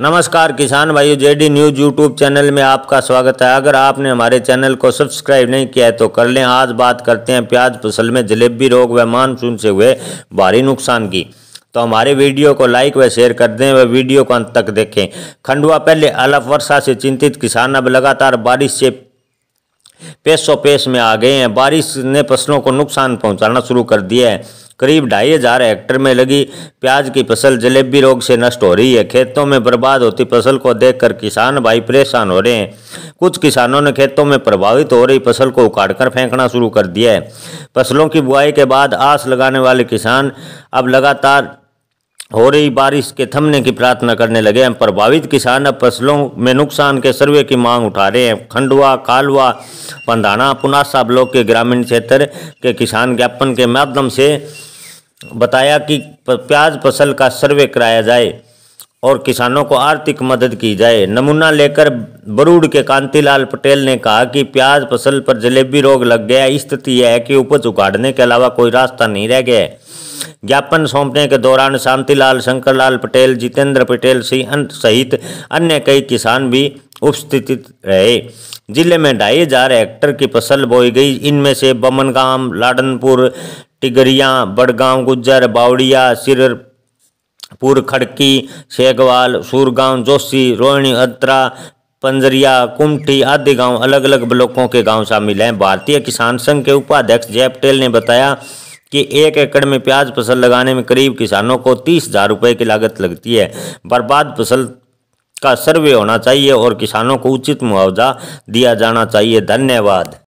नमस्कार किसान भाइयों जेडी न्यूज यूट्यूब चैनल में आपका स्वागत है अगर आपने हमारे चैनल को सब्सक्राइब नहीं किया है तो कर लें आज बात करते हैं प्याज फसल में जलेबी रोग व मानसून से हुए भारी नुकसान की तो हमारे वीडियो को लाइक व शेयर कर दें व वीडियो को अंत तक देखें खंडवा पहले अलफ वर्षा से चिंतित किसान अब लगातार बारिश से पेशो पेश में आ गए हैं बारिश ने फसलों को नुकसान पहुंचाना शुरू कर दिया है करीब ढाई हजार हेक्टेयर में लगी प्याज की फसल जलेबी रोग से नष्ट हो रही है खेतों में बर्बाद होती फसल को देखकर किसान भाई परेशान हो रहे हैं कुछ किसानों ने खेतों में प्रभावित हो रही फसल को उखाड़कर फेंकना शुरू कर दिया है फसलों की बुआई के बाद आस लगाने वाले किसान अब लगातार हो रही बारिश के थमने की प्रार्थना करने लगे हैं प्रभावित किसान अब फसलों में नुकसान के सर्वे की मांग उठा रहे हैं खंडवा कालवा पंधाना पुनासा ब्लॉक के ग्रामीण क्षेत्र के किसान ज्ञापन के माध्यम से बताया कि प्याज फसल का सर्वे कराया जाए और किसानों को आर्थिक मदद की जाए नमूना लेकर बरूड के कांतिलाल पटेल ने कहा कि प्याज फसल पर जलेबी रोग लग गया स्थिति यह है कि उपज उगाड़ने के अलावा कोई रास्ता नहीं रह गया ज्ञापन सौंपने के दौरान शांतिलाल शंकरलाल पटेल जितेंद्र पटेल सिंह सहित अन्य कई किसान भी उपस्थित रहे जिले में ढाई हजार हेक्टर की फसल बोई गई इनमें से बमनगाम लाडनपुर तिगरिया बड़गांव गुज्जर बावड़िया सिर पुर खड़की शेखवाल सूरगांव जोशी रोहिणी अत्रा पंजरिया कुमठी आदि गांव अलग अलग ब्लॉकों के गांव शामिल हैं भारतीय किसान संघ के उपाध्यक्ष जय पटेल ने बताया कि एक एकड़ में प्याज फसल लगाने में करीब किसानों को तीस हजार रुपये की लागत लगती है बर्बाद फसल का सर्वे होना चाहिए और किसानों को उचित मुआवजा दिया जाना चाहिए धन्यवाद